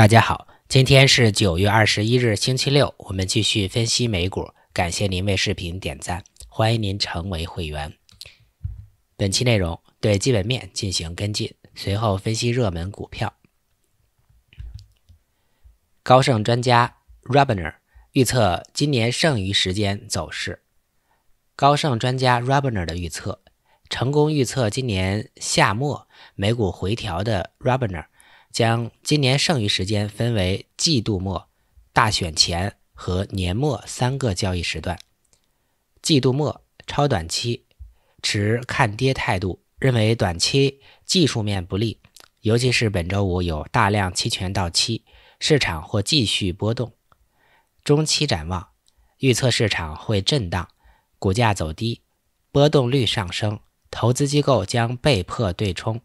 大家好，今天是九月二十一日，星期六。我们继续分析美股，感谢您为视频点赞，欢迎您成为会员。本期内容对基本面进行跟进，随后分析热门股票。高盛专家 Robiner 预测今年剩余时间走势。高盛专家 Robiner 的预测成功预测今年夏末美股回调的 Robiner。将今年剩余时间分为季度末、大选前和年末三个交易时段。季度末超短期持看跌态度，认为短期技术面不利，尤其是本周五有大量期权到期，市场或继续波动。中期展望预测市场会震荡，股价走低，波动率上升，投资机构将被迫对冲。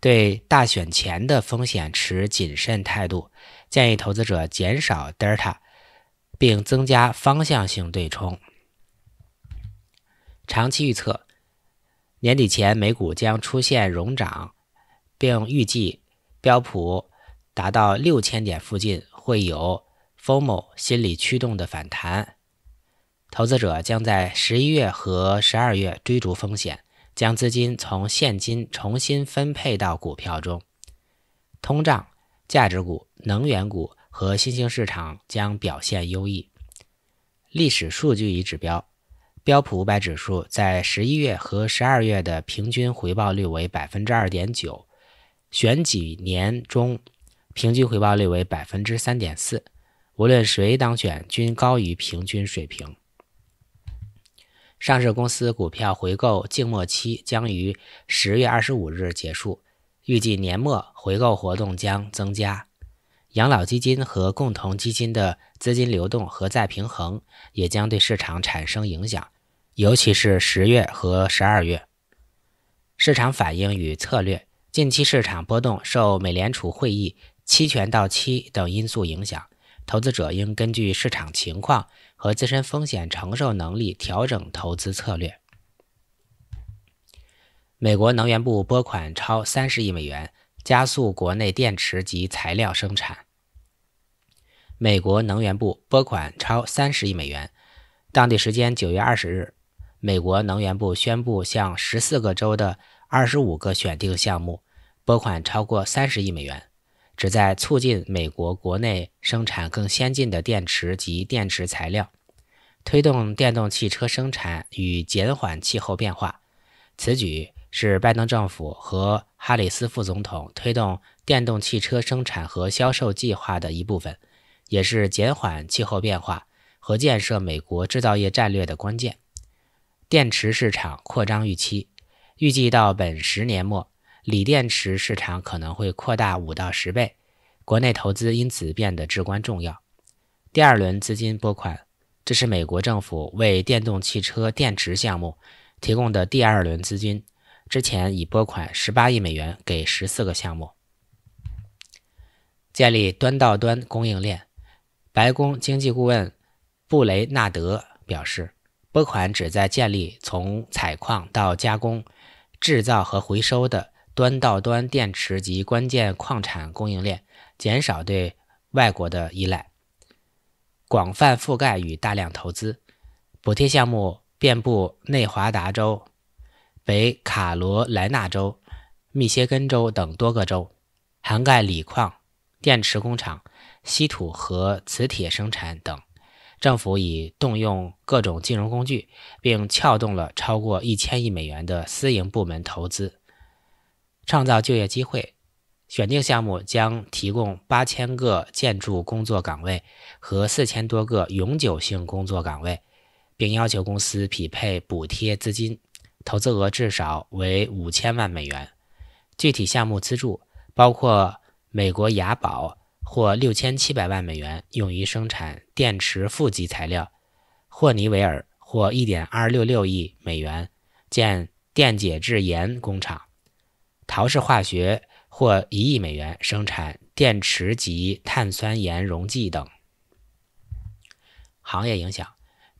对大选前的风险持谨慎态度，建议投资者减少 Delta，并增加方向性对冲。长期预测，年底前美股将出现容涨，并预计标普达到六千点附近会有 f o m o 心理驱动的反弹。投资者将在十一月和十二月追逐风险。将资金从现金重新分配到股票中，通胀、价值股、能源股和新兴市场将表现优异。历史数据与指标：标普五百指数在十一月和十二月的平均回报率为百分之二点九，选几年中平均回报率为百分之三点四。无论谁当选，均高于平均水平。上市公司股票回购静默期将于十月二十五日结束，预计年末回购活动将增加。养老基金和共同基金的资金流动和再平衡也将对市场产生影响，尤其是十月和十二月。市场反应与策略：近期市场波动受美联储会议、期权到期等因素影响。投资者应根据市场情况和自身风险承受能力调整投资策略。美国能源部拨款超三十亿美元，加速国内电池及材料生产。美国能源部拨款超三十亿美元。当地时间九月二十日，美国能源部宣布向十四个州的二十五个选定项目拨款超过三十亿美元。旨在促进美国国内生产更先进的电池及电池材料，推动电动汽车生产与减缓气候变化。此举是拜登政府和哈里斯副总统推动电动汽车生产和销售计划的一部分，也是减缓气候变化和建设美国制造业战略的关键。电池市场扩张预期，预计到本十年末。锂电池市场可能会扩大五到十倍，国内投资因此变得至关重要。第二轮资金拨款，这是美国政府为电动汽车电池项目提供的第二轮资金，之前已拨款十八亿美元给十四个项目，建立端到端供应链。白宫经济顾问布雷纳德表示，拨款旨在建立从采矿到加工、制造和回收的。端到端电池及关键矿产供应链，减少对外国的依赖，广泛覆盖与大量投资，补贴项目遍布内华达州、北卡罗来纳州、密歇根州等多个州，涵盖锂矿、电池工厂、稀土和磁铁生产等。政府已动用各种金融工具，并撬动了超过一千亿美元的私营部门投资。创造就业机会，选定项目将提供八千个建筑工作岗位和四千多个永久性工作岗位，并要求公司匹配补贴资金，投资额至少为五千万美元。具体项目资助包括：美国雅宝或六千七百万美元用于生产电池负极材料，霍尼韦尔或一点二六六亿美元建电解质盐工厂。陶氏化学获一亿美元生产电池及碳酸盐溶剂等行业影响。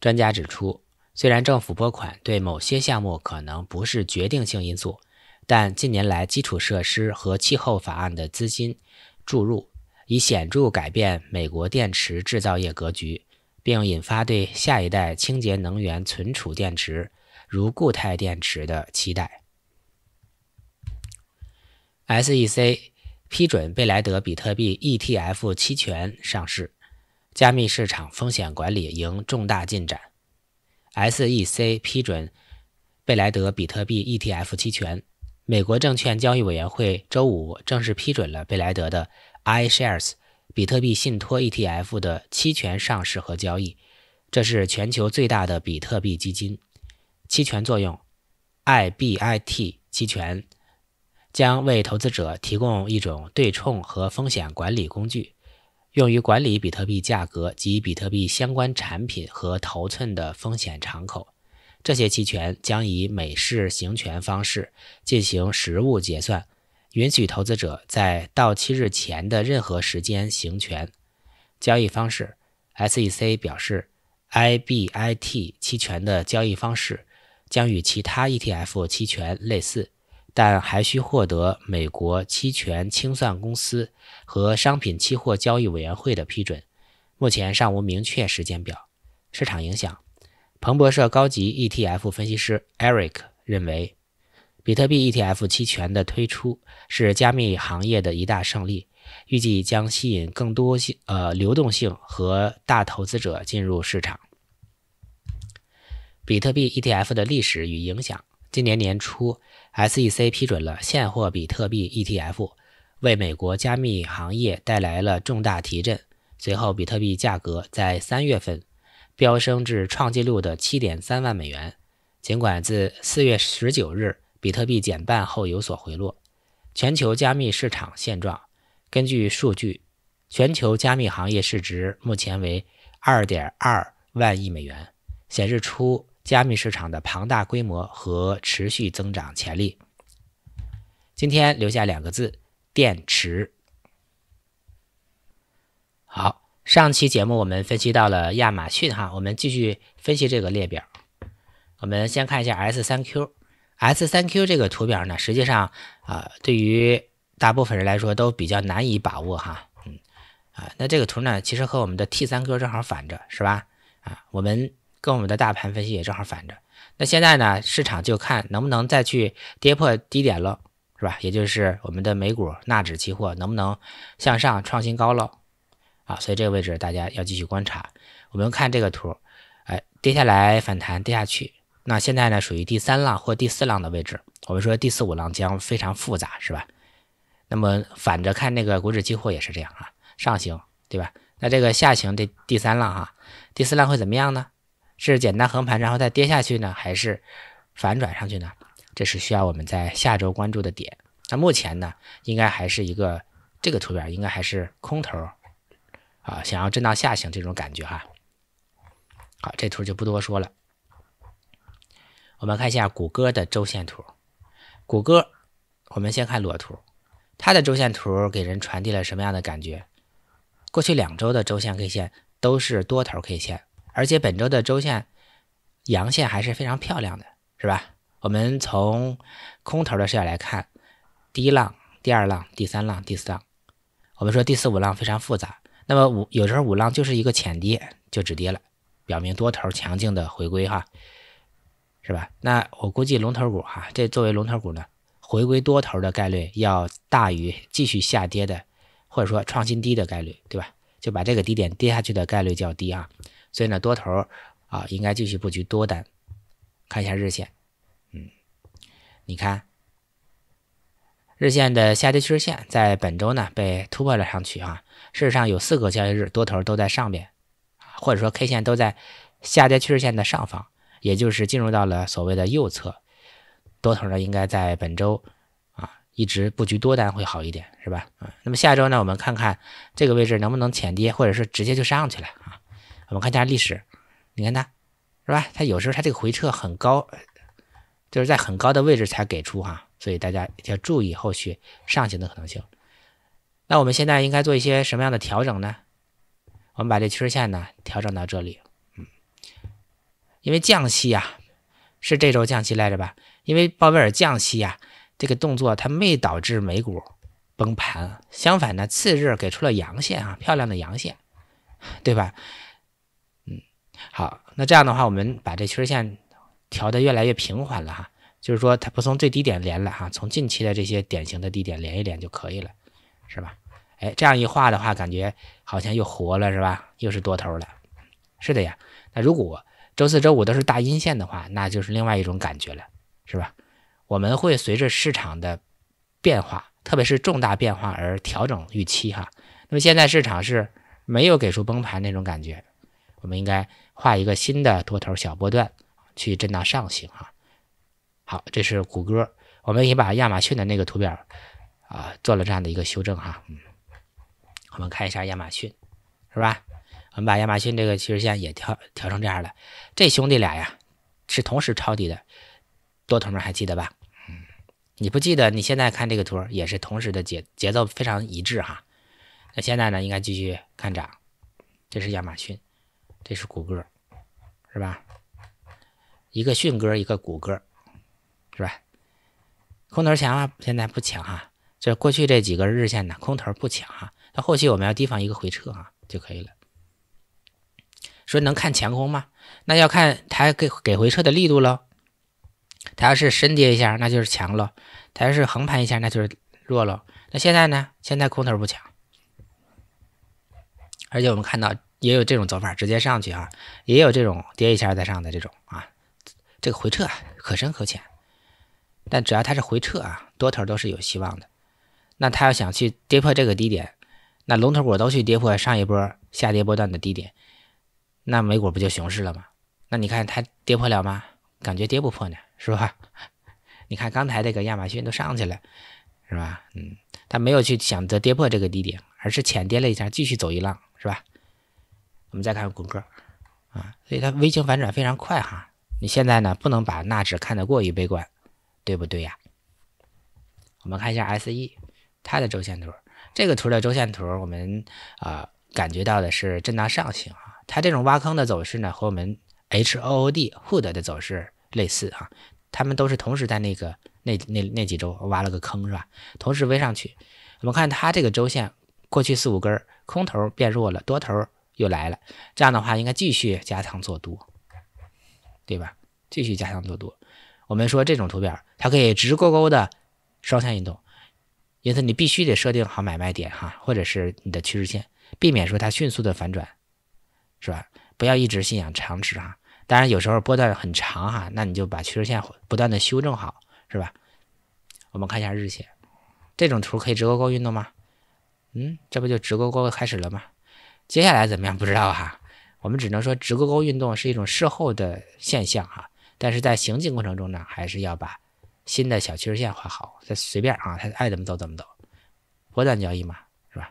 专家指出，虽然政府拨款对某些项目可能不是决定性因素，但近年来基础设施和气候法案的资金注入，已显著改变美国电池制造业格局，并引发对下一代清洁能源存储电池，如固态电池的期待。SEC 批准贝莱德比特币 ETF 期权上市，加密市场风险管理迎重大进展。SEC 批准贝莱德比特币 ETF 期权。美国证券交易委员会周五正式批准了贝莱德的 iShares 比特币信托 ETF 的期权上市和交易。这是全球最大的比特币基金期权作用，IBIT 期权。将为投资者提供一种对冲和风险管理工具，用于管理比特币价格及比特币相关产品和头寸的风险敞口。这些期权将以美式行权方式进行实物结算，允许投资者在到期日前的任何时间行权。交易方式，SEC 表示，IBIT 期权的交易方式将与其他 ETF 期权类似。但还需获得美国期权清算公司和商品期货交易委员会的批准，目前尚无明确时间表。市场影响，彭博社高级 ETF 分析师 Eric 认为，比特币 ETF 期权的推出是加密行业的一大胜利，预计将吸引更多性呃流动性和大投资者进入市场。比特币 ETF 的历史与影响。今年年初，SEC 批准了现货比特币 ETF，为美国加密行业带来了重大提振。随后，比特币价格在三月份飙升至创纪录的7.3万美元。尽管自4月19日比特币减半后有所回落，全球加密市场现状根据数据，全球加密行业市值目前为2.2万亿美元，显示出。加密市场的庞大规模和持续增长潜力。今天留下两个字：电池。好，上期节目我们分析到了亚马逊哈，我们继续分析这个列表。我们先看一下 S 三 Q，S 三 Q 这个图表呢，实际上啊，对于大部分人来说都比较难以把握哈，嗯啊，那这个图呢，其实和我们的 T 三 Q 正好反着是吧？啊，我们。跟我们的大盘分析也正好反着。那现在呢，市场就看能不能再去跌破低点了，是吧？也就是我们的美股纳指期货能不能向上创新高了？啊，所以这个位置大家要继续观察。我们看这个图，哎，跌下来反弹，跌下去。那现在呢，属于第三浪或第四浪的位置。我们说第四五浪将非常复杂，是吧？那么反着看那个股指期货也是这样啊，上行对吧？那这个下行的第三浪哈，第四浪会怎么样呢？是简单横盘然后再跌下去呢，还是反转上去呢？这是需要我们在下周关注的点。那目前呢，应该还是一个这个图表应该还是空头啊，想要震荡下行这种感觉哈。好，这图就不多说了。我们看一下谷歌的周线图，谷歌，我们先看裸图，它的周线图给人传递了什么样的感觉？过去两周的周线 K 线都是多头 K 线。而且本周的周线阳线还是非常漂亮的是吧？我们从空头的视角来看，第一浪、第二浪、第三浪、第四浪，我们说第四五浪非常复杂。那么五有时候五浪就是一个浅跌就止跌了，表明多头强劲的回归哈，是吧？那我估计龙头股哈，这作为龙头股呢，回归多头的概率要大于继续下跌的，或者说创新低的概率，对吧？就把这个低点跌下去的概率较低啊。所以呢，多头啊，应该继续布局多单，看一下日线，嗯，你看，日线的下跌趋势线在本周呢被突破了上去啊。事实上有四个交易日多头都在上面或者说 K 线都在下跌趋势线的上方，也就是进入到了所谓的右侧。多头呢应该在本周啊一直布局多单会好一点，是吧？嗯，那么下周呢，我们看看这个位置能不能浅跌，或者是直接就上去了啊。我们看一下历史，你看它，是吧？它有时候它这个回撤很高，就是在很高的位置才给出哈，所以大家要注意后续上行的可能性。那我们现在应该做一些什么样的调整呢？我们把这趋势线呢调整到这里，嗯，因为降息呀，是这周降息来着吧？因为鲍威尔降息呀，这个动作它没导致美股崩盘，相反呢，次日给出了阳线啊，漂亮的阳线，对吧？好，那这样的话，我们把这趋势线调得越来越平缓了哈，就是说它不从最低点连了哈，从近期的这些典型的低点连一连就可以了，是吧？哎，这样一画的话，感觉好像又活了，是吧？又是多头了，是的呀。那如果周四周五都是大阴线的话，那就是另外一种感觉了，是吧？我们会随着市场的变化，特别是重大变化而调整预期哈。那么现在市场是没有给出崩盘那种感觉，我们应该。画一个新的多头小波段去震荡上行啊！好，这是谷歌，我们也把亚马逊的那个图表啊做了这样的一个修正哈。嗯，我们看一下亚马逊，是吧？我们把亚马逊这个趋势线也调调成这样的。这兄弟俩呀是同时抄底的多头们还记得吧？嗯，你不记得你现在看这个图也是同时的节节奏非常一致哈。那现在呢应该继续看涨，这是亚马逊。这是谷歌，是吧？一个迅哥，一个谷歌，是吧？空头强了，现在不强啊。这过去这几个日线呢，空头不强啊。那后期我们要提防一个回撤啊就可以了。说能看前空吗？那要看它给给回撤的力度喽。它要是深跌一下，那就是强喽；它要是横盘一下，那就是弱喽。那现在呢？现在空头不强，而且我们看到。也有这种走法，直接上去啊，也有这种跌一下再上的这种啊，这个回撤可深可浅，但只要它是回撤啊，多头都是有希望的。那他要想去跌破这个低点，那龙头股都去跌破上一波下跌波段的低点，那美股不就熊市了吗？那你看它跌破了吗？感觉跌不破呢，是吧？你看刚才这个亚马逊都上去了，是吧？嗯，它没有去想着跌破这个低点，而是浅跌了一下，继续走一浪，是吧？我们再看谷歌啊，所以它微型反转非常快哈。你现在呢不能把纳指看得过于悲观，对不对呀？我们看一下 S E 它的周线图，这个图的周线图我们啊感觉到的是震荡上行啊。它这种挖坑的走势呢和我们 H O O D H O O D 的走势类似啊，他们都是同时在那个那那那几周挖了个坑是吧？同时微上去。我们看它这个周线过去四五根空头变弱了，多头。又来了，这样的话应该继续加强做多，对吧？继续加强做多。我们说这种图表它可以直勾勾的双向运动，因此你必须得设定好买卖点哈，或者是你的趋势线，避免说它迅速的反转，是吧？不要一直信仰长直哈。当然有时候波段很长哈，那你就把趋势线不断的修正好，是吧？我们看一下日线，这种图可以直勾勾运动吗？嗯，这不就直勾勾开始了吗？接下来怎么样不知道哈，我们只能说直勾勾运动是一种事后的现象哈，但是在行进过程中呢，还是要把新的小趋势线画好。再随便啊，他爱怎么走怎么走，波段交易嘛，是吧？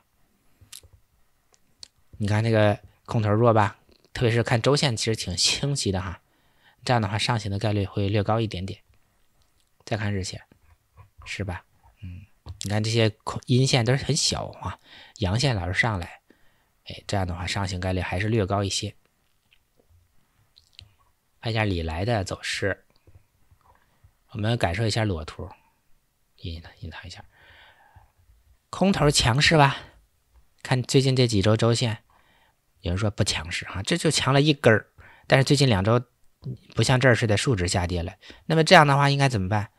你看那个空头弱吧，特别是看周线，其实挺清晰的哈。这样的话，上行的概率会略高一点点。再看日线，是吧？嗯，你看这些阴线都是很小啊，阳线老是上来。哎，这样的话，上行概率还是略高一些。看一下里来的走势，我们感受一下裸图，隐藏隐藏一下，空头强势吧？看最近这几周周线，有人说不强势啊，这就强了一根儿。但是最近两周不像这儿似的数值下跌了。那么这样的话，应该怎么办？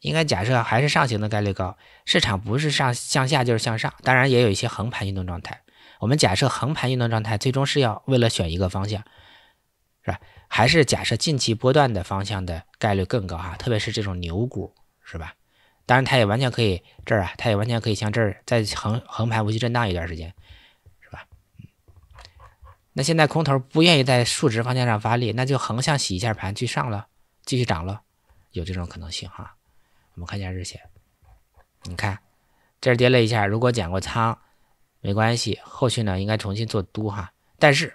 应该假设还是上行的概率高，市场不是上向下就是向上，当然也有一些横盘运动状态。我们假设横盘运动状态最终是要为了选一个方向，是吧？还是假设近期波段的方向的概率更高哈，特别是这种牛股，是吧？当然，它也完全可以这儿啊，它也完全可以像这儿再横横盘无息震荡一段时间，是吧？那现在空头不愿意在竖直方向上发力，那就横向洗一下盘去上了，继续涨了，有这种可能性哈。我们看一下日线，你看这儿跌了一下，如果减过仓。没关系，后续呢应该重新做多哈。但是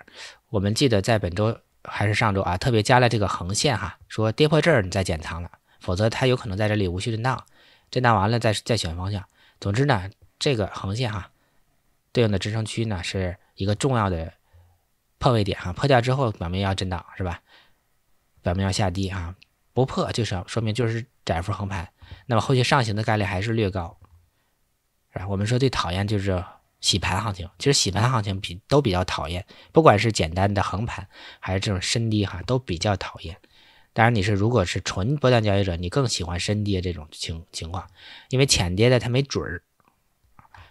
我们记得在本周还是上周啊，特别加了这个横线哈，说跌破这儿你再减仓了，否则它有可能在这里无序震荡，震荡完了再再选方向。总之呢，这个横线哈对应的支撑区呢是一个重要的破位点哈，破掉之后表面要震荡是吧？表面要下跌啊，不破就是说明就是窄幅横盘。那么后续上行的概率还是略高，然我们说最讨厌就是。洗盘行情其实洗盘行情比都比较讨厌，不管是简单的横盘还是这种深跌哈，都比较讨厌。当然你是如果是纯波段交易者，你更喜欢深跌这种情情况，因为浅跌的它没准儿，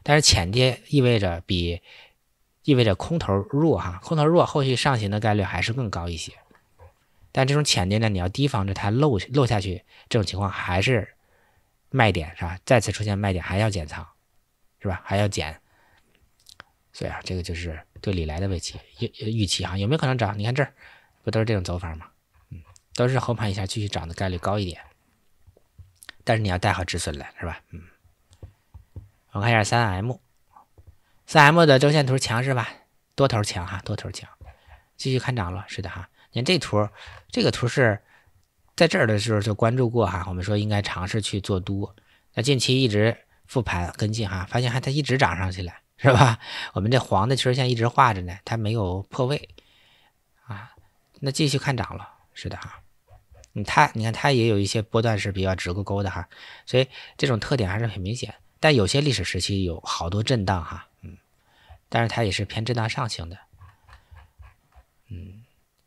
但是浅跌意味着比意味着空头弱哈，空头弱后续上行的概率还是更高一些。但这种浅跌呢，你要提防着它漏漏下去这种情况还是卖点是吧？再次出现卖点还要减仓是吧？还要减。所以啊，这个就是对里来的预期预预期哈，有没有可能涨？你看这儿，不都是这种走法吗？嗯，都是横盘一下继续涨的概率高一点，但是你要带好止损了，是吧？嗯，我看一下三 M，三 M 的周线图强是吧？多头强哈，多头强，继续看涨了，是的哈。你看这图，这个图是在这儿的时候就关注过哈，我们说应该尝试去做多，那近期一直复盘跟进哈，发现还它一直涨上去了。是吧？我们这黄的趋势线一直画着呢，它没有破位，啊，那继续看涨了，是的哈。你它，你看它也有一些波段是比较直勾勾的哈，所以这种特点还是很明显。但有些历史时期有好多震荡哈，嗯，但是它也是偏震荡上行的，嗯，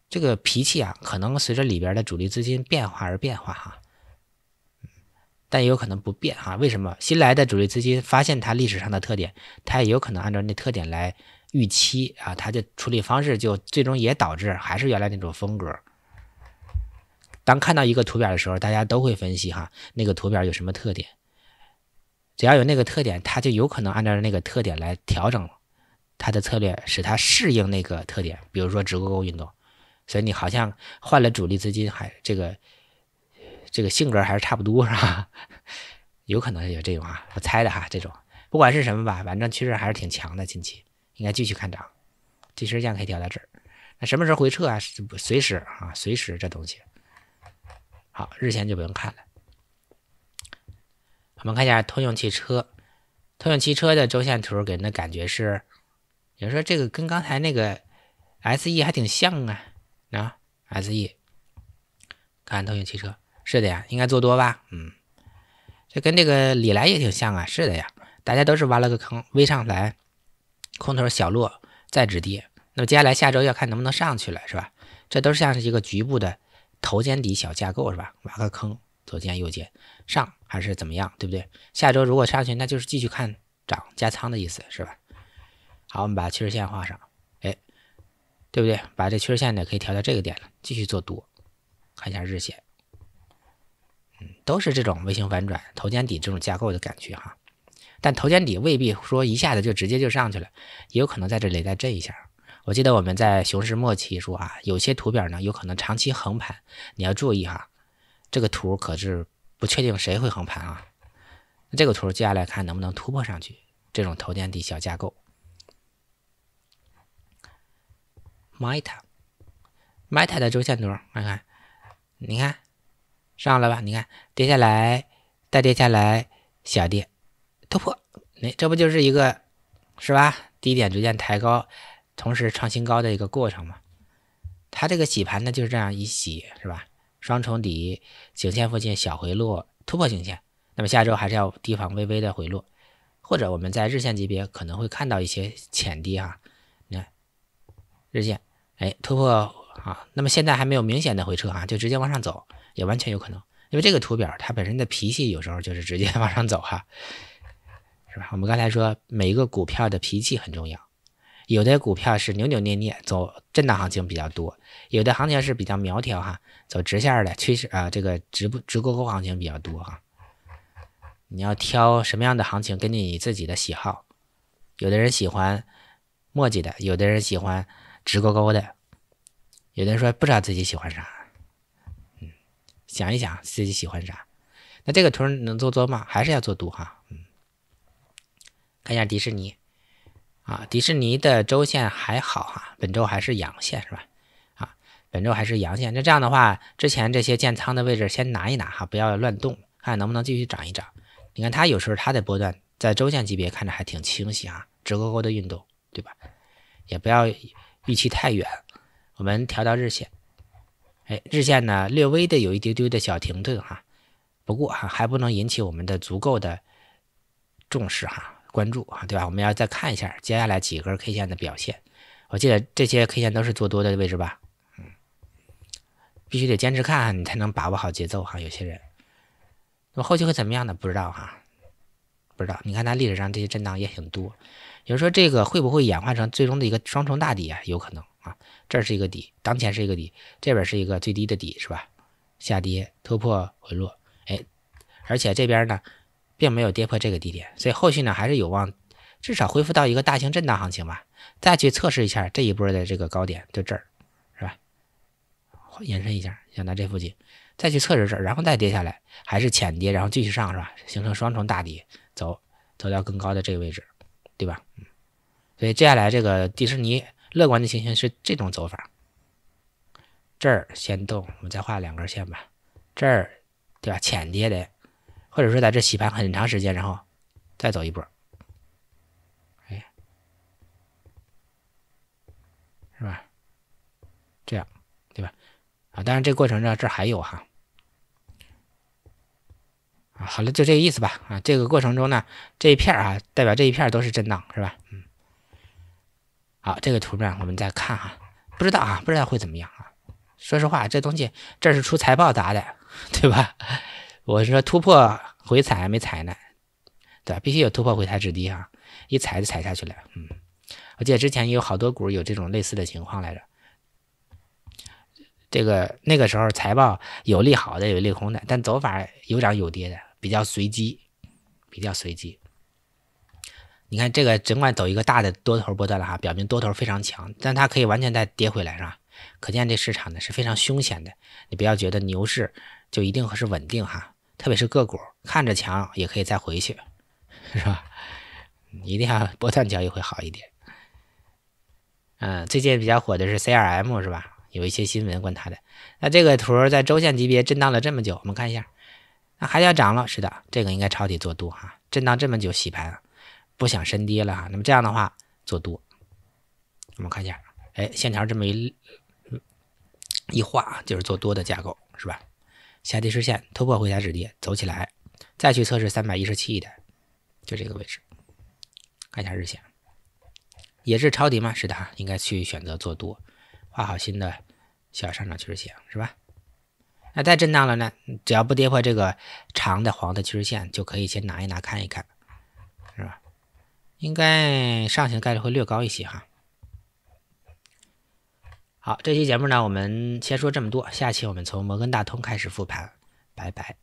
这个脾气啊，可能随着里边的主力资金变化而变化哈。但也有可能不变哈？为什么新来的主力资金发现它历史上的特点，它也有可能按照那特点来预期啊？它的处理方式就最终也导致还是原来那种风格。当看到一个图表的时候，大家都会分析哈，那个图表有什么特点？只要有那个特点，它就有可能按照那个特点来调整它的策略，使它适应那个特点。比如说直勾勾运动，所以你好像换了主力资金还这个。这个性格还是差不多是吧？有可能有这种啊，我猜的哈。这种不管是什么吧，反正趋势还是挺强的，近期应该继续看涨。技术线可以调到这儿。那什么时候回撤啊？随时啊，随时这东西。好，日线就不用看了。我们看一下通用汽车，通用汽车的周线图给人的感觉是，有人说这个跟刚才那个 S E 还挺像啊啊 S E，看通用汽车。是的呀，应该做多吧，嗯，这跟这个李来也挺像啊。是的呀，大家都是挖了个坑，微上来，空头小落，再止跌。那么接下来下周要看能不能上去了，是吧？这都像是一个局部的头肩底小架构，是吧？挖个坑，左肩右肩，上还是怎么样，对不对？下周如果上去，那就是继续看涨加仓的意思，是吧？好，我们把趋势线画上，哎，对不对？把这趋势线呢可以调到这个点了，继续做多，看一下日线。都是这种微型反转头肩底这种架构的感觉哈，但头肩底未必说一下子就直接就上去了，也有可能在这里再震一下。我记得我们在熊市末期说啊，有些图表呢有可能长期横盘，你要注意哈，这个图可是不确定谁会横盘啊。这个图接下来看能不能突破上去，这种头肩底小架构。Meta，Meta 的周线图，看看，你看。上来吧，你看跌下来，再跌下来，下跌突破，那这不就是一个是吧？低点逐渐抬高，同时创新高的一个过程嘛。它这个洗盘呢，就是这样一洗是吧？双重底颈线附近小回落突破颈线，那么下周还是要提防微微的回落，或者我们在日线级别可能会看到一些浅跌哈。你看日线，哎，突破啊，那么现在还没有明显的回撤啊，就直接往上走。也完全有可能，因为这个图表它本身的脾气有时候就是直接 往上走哈，是吧？我们刚才说每一个股票的脾气很重要，有的股票是扭扭捏捏走震荡行情比较多，有的行情是比较苗条哈，走直线的趋势啊，这个直不直勾勾行情比较多哈。你要挑什么样的行情，根据你自己的喜好，有的人喜欢墨迹的，有的人喜欢直勾勾的，有的人说不知道自己喜欢啥。想一想自己喜欢啥，那这个图能做多吗？还是要做多哈？嗯，看一下迪士尼，啊，迪士尼的周线还好哈，本周还是阳线是吧？啊，本周还是阳线，那这样的话，之前这些建仓的位置先拿一拿哈，不要乱动，看能不能继续涨一涨。你看它有时候它的波段在周线级别看着还挺清晰啊，直勾勾的运动，对吧？也不要预期太远，我们调到日线。哎，日线呢，略微的有一丢丢的小停顿哈，不过哈，还不能引起我们的足够的重视哈，关注哈，对吧？我们要再看一下接下来几根 K 线的表现。我记得这些 K 线都是做多的位置吧？嗯，必须得坚持看，你才能把握好节奏哈。有些人，那么后期会怎么样呢？不知道哈，不知道。你看它历史上这些震荡也很多，有人说这个会不会演化成最终的一个双重大底啊？有可能。啊，这是一个底，当前是一个底，这边是一个最低的底，是吧？下跌突破回落，哎，而且这边呢，并没有跌破这个低点，所以后续呢，还是有望至少恢复到一个大型震荡行情吧，再去测试一下这一波的这个高点，就这儿，是吧？延伸一下，想到这附近，再去测试这儿，然后再跌下来，还是浅跌，然后继续上，是吧？形成双重大底，走走到更高的这个位置，对吧？嗯，所以接下来这个迪士尼。乐观的情形是这种走法，这儿先动，我们再画两根线吧，这儿，对吧？浅跌的，或者说在这洗盘很长时间，然后再走一波，哎，是吧？这样，对吧？啊，当然这过程中这儿还有哈，啊，好了，就这个意思吧。啊，这个过程中呢，这一片啊，代表这一片都是震荡，是吧？嗯。好，这个图片我们再看啊，不知道啊，不知道会怎么样啊。说实话，这东西这是出财报砸的，对吧？我是说突破回踩没踩呢，对吧？必须有突破回踩之地啊，一踩就踩下去了。嗯，我记得之前也有好多股有这种类似的情况来着。这个那个时候财报有利好的有利空的，但走法有涨有跌的，比较随机，比较随机。你看这个，尽管走一个大的多头波段了哈，表明多头非常强，但它可以完全再跌回来，是吧？可见这市场呢是非常凶险的。你不要觉得牛市就一定会是稳定哈，特别是个股看着强也可以再回去，是吧？一定要 波段交易会好一点。嗯，最近比较火的是 CRM 是吧？有一些新闻关它的。那这个图在周线级别震荡了这么久，我们看一下，那还要涨了？是的，这个应该抄底做多哈，震荡这么久洗盘不想深跌了哈，那么这样的话做多，我们看一下，哎，线条这么一，一画就是做多的架构是吧？下跌趋线突破回调止跌走起来，再去测试三百一十七一就这个位置，看一下日线，也是抄底嘛？是的哈，应该去选择做多，画好新的小上涨趋势线是吧？那再震荡了呢，只要不跌破这个长的黄的趋势线，就可以先拿一拿看一看。应该上行概率会略高一些哈。好，这期节目呢，我们先说这么多，下期我们从摩根大通开始复盘，拜拜。